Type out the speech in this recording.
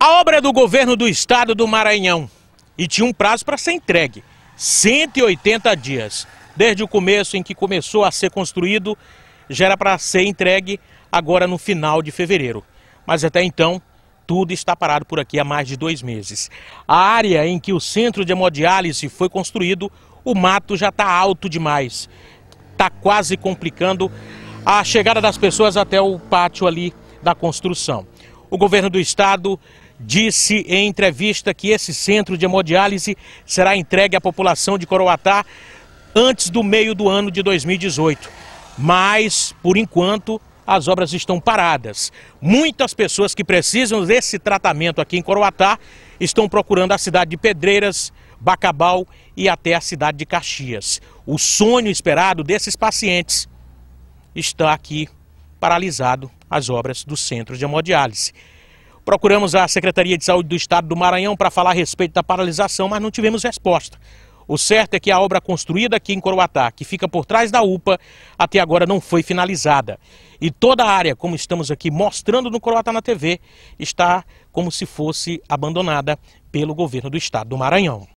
A obra é do governo do estado do Maranhão e tinha um prazo para ser entregue, 180 dias. Desde o começo em que começou a ser construído, já era para ser entregue agora no final de fevereiro. Mas até então, tudo está parado por aqui há mais de dois meses. A área em que o centro de hemodiálise foi construído, o mato já está alto demais. Está quase complicando a chegada das pessoas até o pátio ali da construção. O governo do estado disse em entrevista que esse centro de hemodiálise será entregue à população de Coroatá antes do meio do ano de 2018. Mas, por enquanto, as obras estão paradas. Muitas pessoas que precisam desse tratamento aqui em Coroatá estão procurando a cidade de Pedreiras, Bacabal e até a cidade de Caxias. O sonho esperado desses pacientes está aqui paralisado as obras do centro de hemodiálise. Procuramos a Secretaria de Saúde do Estado do Maranhão para falar a respeito da paralisação, mas não tivemos resposta. O certo é que a obra construída aqui em Coroatá, que fica por trás da UPA, até agora não foi finalizada. E toda a área, como estamos aqui mostrando no Coroatá na TV, está como se fosse abandonada pelo governo do estado do Maranhão.